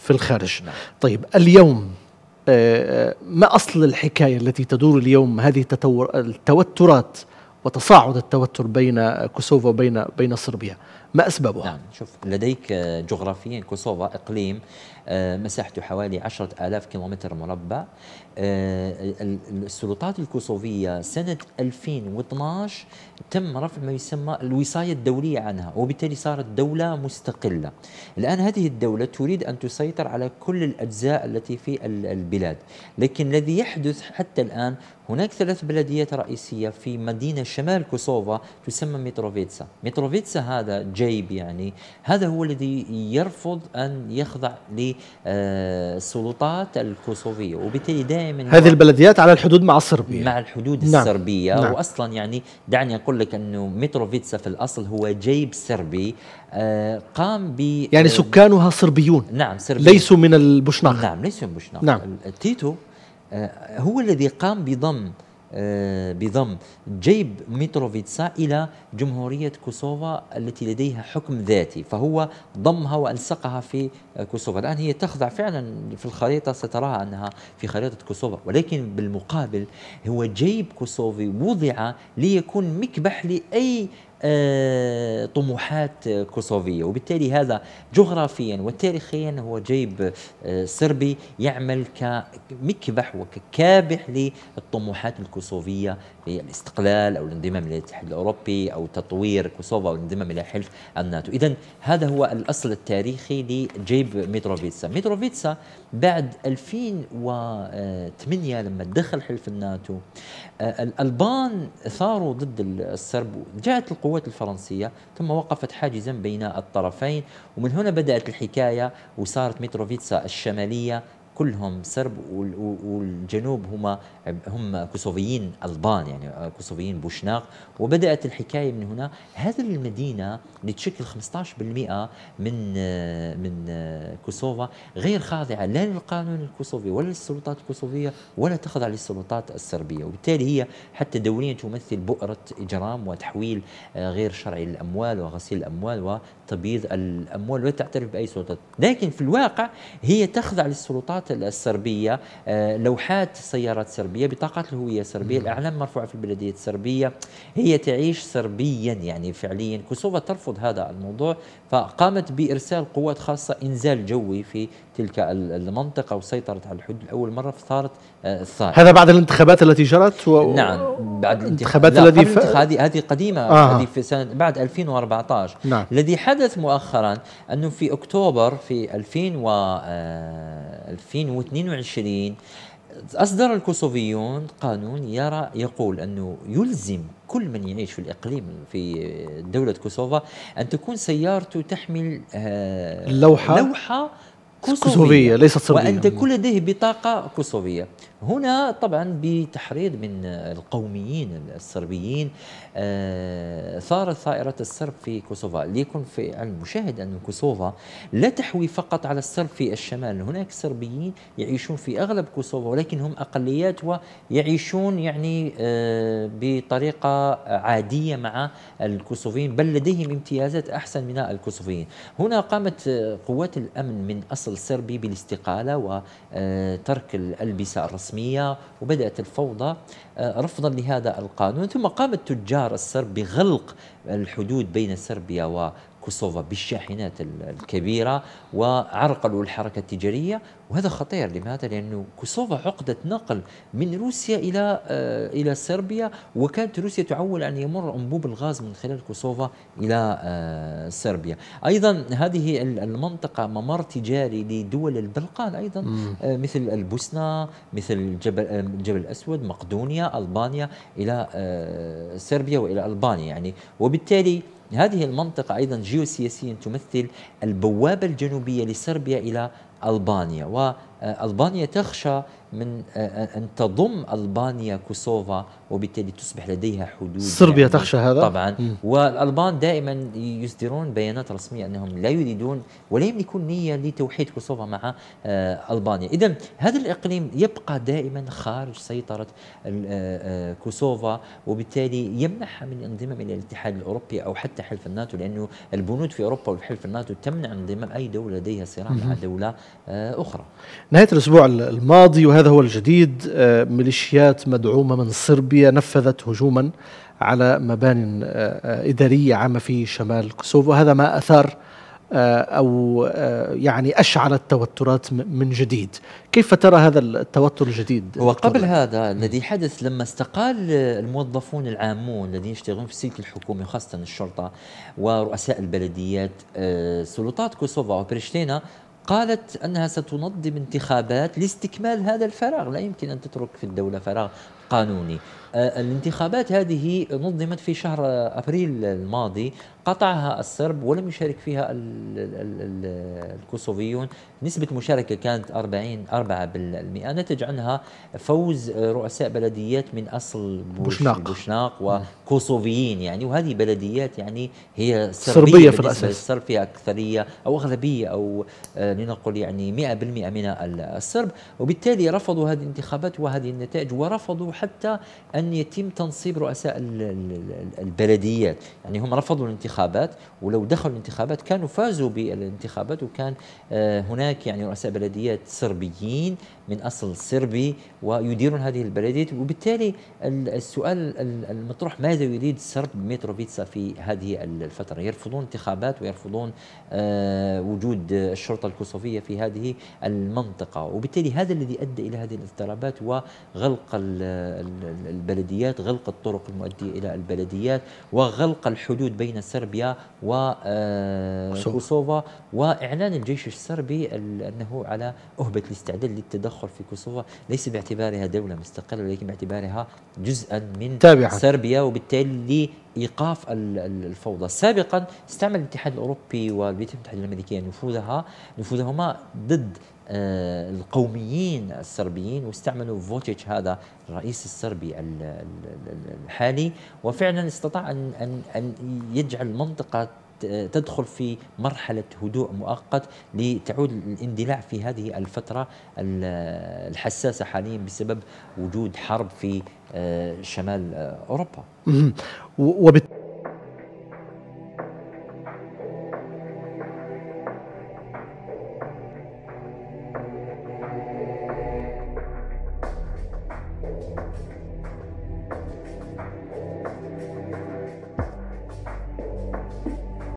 في الخارج نعم. طيب اليوم آه، آه، ما أصل الحكاية التي تدور اليوم هذه التوترات وتصاعد التوتر بين كوسوفا وبين بين صربيا ما أسبابها؟ نعم شوف لديك آه، جغرافيا كوسوفا إقليم آه، مساحته حوالي 10000 كيلومتر مربع آه، السلطات الكوسوفية سنة 2012 تم رفع ما يسمى الوصاية الدولية عنها وبالتالي صارت دولة مستقلة الآن هذه الدولة تريد أن تسيطر على كل الأجزاء التي في البلاد لكن الذي يحدث حتى الآن هناك ثلاث بلديات رئيسية في مدينة شمال كوسوفا تسمى متروفيتسا متروفيتسا هذا الجيب يعني هذا هو الذي يرفض أن يخضع للسلطات الكوسوفية وبالتالي دائما هذه البلديات على الحدود مع الصربية مع الحدود نعم. الصربيه نعم. وأصلا يعني دعني أقول لك أنه متروفيتسا في الأصل هو جيب صربي آه، قام ب يعني آه، سكانها صربيون نعم صربيون ليسوا من البوشناق نعم ليسوا من البوشناق نعم. تيتو آه، هو الذي قام بضم آه، بضم جيب ميتروفيتسا إلى جمهورية كوسوفا التي لديها حكم ذاتي فهو ضمها وألصقها في كوسوفا الآن هي تخضع فعلا في الخريطة ستراها أنها في خريطة كوسوفا ولكن بالمقابل هو جيب كوسوفي وضع ليكون مكبح لأي آه، طموحات كوسوفية وبالتالي هذا جغرافيا وتاريخيا هو جيب آه، صربي يعمل كمكبح وككابح للطموحات الكوسوفية في الاستقلال أو الانضمام إلى الاتحاد الأوروبي أو تطوير كوسوفا أو الانضمام إلى حلف الناتو إذا هذا هو الأصل التاريخي لجيب ميتروفيتسا ميتروفيتسا بعد 2008 لما دخل حلف الناتو آه، الألبان ثاروا ضد السرب جاءت القوى القوات الفرنسية ثم وقفت حاجزا بين الطرفين ومن هنا بدأت الحكاية وصارت متروفيتسا الشمالية كلهم سرب والجنوب هم هم كوسوفيين البان يعني كوسوفيين بوشناق وبدات الحكايه من هنا هذه المدينه اللي تشكل 15% من من كوسوفا غير خاضعه لا للقانون الكوسوفي ولا للسلطات الكوسوفيه ولا تخضع للسلطات السربيه وبالتالي هي حتى دوليا تمثل بؤره اجرام وتحويل آه، غير شرعي للاموال وغسيل الاموال تبييض الاموال ولا تعترف باي سلطات لكن في الواقع هي تخضع للسلطات السربيه آه، لوحات سيارات سربيه بطاقات الهويه السربيه الاعلام مرفوعه في البلديه السربيه هي تعيش سربيا يعني فعليا كوسوفا ترفض هذا الموضوع فقامت بارسال قوات خاصه انزال جوي في تلك المنطقه وسيطرت على الحدود لاول مره فصارت ثاره الثار هذا بعد الانتخابات التي جرت و... نعم بعد الانتخابات التي ف... هذه هذه قديمه آه. هذه في سنه بعد 2014 نعم. الذي حدث حدث مؤخرا انه في اكتوبر في 2000 و 2022 آه، أصدر الكوسوفيون قانون يرى يقول أنه يلزم كل من يعيش في الإقليم في دولة كوسوفا أن تكون سيارته تحمل آه، لوحة لوحة كوسوفية, كوسوفية ليست صربية وأنت كل لديه بطاقة كوسوفية هنا طبعا بتحريض من القوميين الصربيين آه ثارت ثائرة الصرب في كوسوفا ليكن في المشاهد أن كوسوفا لا تحوي فقط على الصرب في الشمال هناك صربيين يعيشون في أغلب كوسوفا ولكن هم أقليات ويعيشون يعني آه بطريقة عادية مع الكوسوفيين بل لديهم امتيازات أحسن من الكوسوفيين هنا قامت قوات الأمن من أصل الفصل الصربي بالاستقالة وترك آه، الألبسة الرسمية وبدأت الفوضى آه، رفضا لهذا القانون ثم قام التجار السرب بغلق الحدود بين صربيا كوسوفا بالشاحنات الكبيرة وعرقلوا الحركة التجارية وهذا خطير لماذا؟ لأنه كوسوفا عقدة نقل من روسيا إلى آه، إلى صربيا وكانت روسيا تعول أن يمر أنبوب الغاز من خلال كوسوفا إلى آه، صربيا أيضا هذه المنطقة ممر تجاري لدول البلقان أيضا آه، مثل البوسنة مثل جبل الجبل الأسود مقدونيا ألبانيا إلى صربيا وإلى ألبانيا يعني وبالتالي هذه المنطقة أيضا جيوسياسيا تمثل البوابة الجنوبية لصربيا إلى ألبانيا آه، ألبانيا تخشى من آه، آه، أن تضم ألبانيا كوسوفا وبالتالي تصبح لديها حدود يعني صربيا يعني تخشى هذا طبعا مم. والألبان دائما يصدرون بيانات رسمية أنهم لا يريدون ولا يملكون نية لتوحيد كوسوفا مع ألبانيا إذا هذا الإقليم يبقى دائما خارج سيطرة كوسوفا وبالتالي يمنعها من الانضمام إلى الاتحاد الأوروبي أو حتى حلف الناتو لأنه البنود في أوروبا والحلف الناتو تمنع انضمام أي دولة لديها صراع مع دولة أخرى نهاية الأسبوع الماضي وهذا هو الجديد آه، ميليشيات مدعومة من صربيا نفذت هجوما على مبان آه، آه، إدارية عامة في شمال كوسوفو وهذا ما أثار أو يعني أشعل التوترات من جديد كيف ترى هذا التوتر الجديد؟ وقبل هذا الذي حدث لما استقال الموظفون العامون الذين يشتغلون في السلك الحكومي وخاصة الشرطة ورؤساء البلديات سلطات كوسوفا وبرشتينا قالت أنها ستنظم انتخابات لاستكمال هذا الفراغ لا يمكن أن تترك في الدولة فراغ قانوني آه، الانتخابات هذه نظمت في شهر ابريل الماضي قطعها الصرب ولم يشارك فيها الكوسوفيون نسبة مشاركة كانت 40 4% نتج عنها فوز رؤساء بلديات من أصل بوشناق, بوشناق وكوسوفيين يعني وهذه بلديات يعني هي صربية, صربية في الأساس الصرب فيها أكثرية أو أغلبية أو آه، لنقل يعني 100% من الصرب وبالتالي رفضوا هذه الانتخابات وهذه النتائج ورفضوا حتى أن يتم تنصيب رؤساء البلديات يعني هم رفضوا الانتخابات ولو دخلوا الانتخابات كانوا فازوا بالانتخابات وكان آه، هناك يعني رؤساء بلديات صربيين من أصل صربي ويديرون هذه البلديات وبالتالي السؤال المطروح ماذا يريد الصرب ميتروفيتسا في هذه الفترة يرفضون انتخابات ويرفضون آه، وجود الشرطة الكوسوفية في هذه المنطقة وبالتالي هذا الذي أدى إلى هذه الاضطرابات وغلق البلديات غلق الطرق المؤدية إلى البلديات وغلق الحدود بين صربيا وكوسوفا آه، وإعلان الجيش السربي أنه على أهبة الاستعداد للتدخل في كوسوفا ليس باعتبارها دولة مستقلة ولكن باعتبارها جزءا من تابعة. صربيا وبالتالي ايقاف الفوضى سابقا استعمل الاتحاد الاوروبي والولايات المتحده الامريكيه نفوذها نفوذهما ضد آه، القوميين الصربيين واستعملوا فوتيتش هذا الرئيس الصربي الحالي وفعلا استطاع ان ان ان يجعل منطقه تدخل في مرحلة هدوء مؤقت لتعود الاندلاع في هذه الفترة الحساسة حاليا بسبب وجود حرب في آه، شمال آه، أوروبا وبالتالي